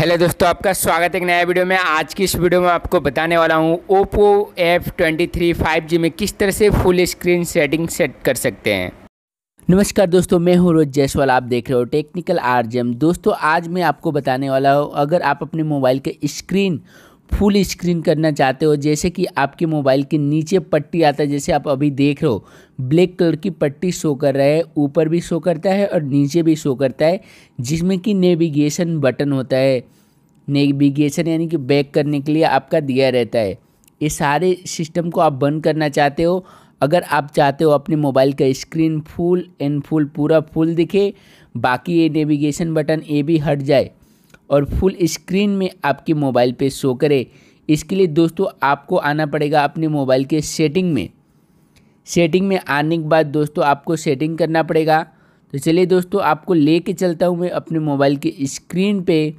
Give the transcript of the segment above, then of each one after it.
hello दोस्तों आपका स्वागत है एक नया वीडियो में आज की इस वीडियो में आपको बताने वाला हूं Oppo F twenty three five G में किस तरह से फुल स्क्रीन सेटिंग सेट कर सकते हैं नमस्कार दोस्तों मैं हूं रोज जयसवाल आप देख रहे हो टेक्निकल आर दोस्तों आज मैं आपको बताने वाला हूं अगर आप अपने मोबाइल के स्क्रीन फुल स्क्रीन करना चाहते हो जैसे कि आपके मोबाइल के नीचे पट्टी आता है जैसे आप अभी देख रहे हो ब्लैक कलर की पट्टी शो कर रहा है ऊपर भी शो करता है और नीचे भी शो करता है जिसमें कि नेविगेशन बटन होता है नेविगेशन यानी कि बैक करने के लिए आपका दिया रहता है ये सारे सिस्टम को आप बंद करना चाहते हो अगर आप चाहते हो अपने मोबाइल का स्क्रीन फुल एंड फुल पूरा फुल दिखे बाकी ये नेविगेशन बटन ये भी हट जाए और फुल स्क्रीन में आपके मोबाइल पे शो करे इसके लिए दोस्तों आपको आना पड़ेगा अपने मोबाइल के सेटिंग में सेटिंग में आने के बाद दोस्तों आपको सेटिंग करना पड़ेगा तो चलिए दोस्तों आपको ले कर चलता हूँ मैं अपने मोबाइल के स्क्रीन पर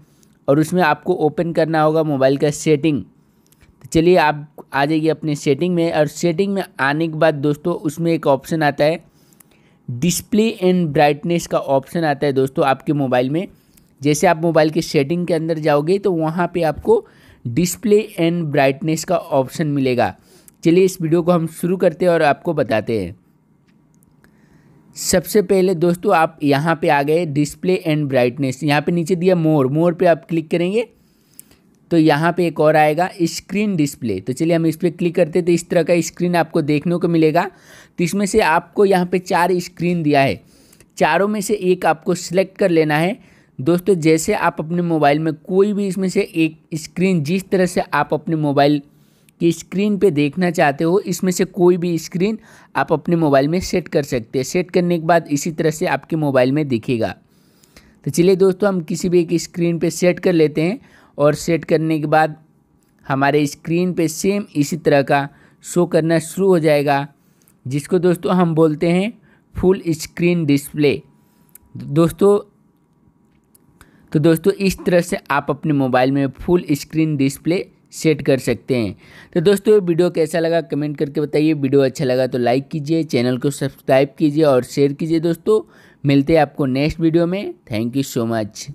और उसमें आपको ओपन करना होगा मोबाइल का सेटिंग तो चलिए आप आ जाइए अपने सेटिंग में और सेटिंग में आने के बाद दोस्तों उसमें एक ऑप्शन आता है डिस्प्ले एंड ब्राइटनेस का ऑप्शन आता है दोस्तों आपके मोबाइल में जैसे आप मोबाइल के सेटिंग के अंदर जाओगे तो वहाँ पे आपको डिस्प्ले एंड ब्राइटनेस का ऑप्शन मिलेगा चलिए इस वीडियो को हम शुरू करते हैं और आपको बताते हैं सबसे पहले दोस्तों आप यहाँ पे आ गए डिस्प्ले एंड ब्राइटनेस यहाँ पे नीचे दिया मोर मोर पे आप क्लिक करेंगे तो यहाँ पे एक और आएगा स्क्रीन डिस्प्ले तो चलिए हम इस पर क्लिक करते तो इस तरह का स्क्रीन आपको देखने को मिलेगा तो इसमें से आपको यहाँ पे चार स्क्रीन दिया है चारों में से एक आपको सिलेक्ट कर लेना है दोस्तों जैसे आप अपने मोबाइल में कोई भी इसमें से एक स्क्रीन जिस तरह से आप अपने मोबाइल की स्क्रीन पे देखना चाहते हो इसमें से कोई भी स्क्रीन आप अपने मोबाइल में सेट कर सकते हैं सेट करने के बाद इसी तरह से आपके मोबाइल में दिखेगा तो चलिए दोस्तों हम किसी भी एक स्क्रीन पे सेट कर लेते हैं और सेट करने के बाद हमारे स्क्रीन पे सेम इसी तरह का शो करना शुरू हो जाएगा जिसको दोस्तों हम बोलते हैं फुल स्क्रीन डिस्प्ले दोस्तों तो दोस्तों इस तरह से आप अपने मोबाइल में फुल स्क्रीन डिस्प्ले सेट कर सकते हैं तो दोस्तों वीडियो कैसा लगा कमेंट करके बताइए वीडियो अच्छा लगा तो लाइक कीजिए चैनल को सब्सक्राइब कीजिए और शेयर कीजिए दोस्तों मिलते हैं आपको नेक्स्ट वीडियो में थैंक यू सो मच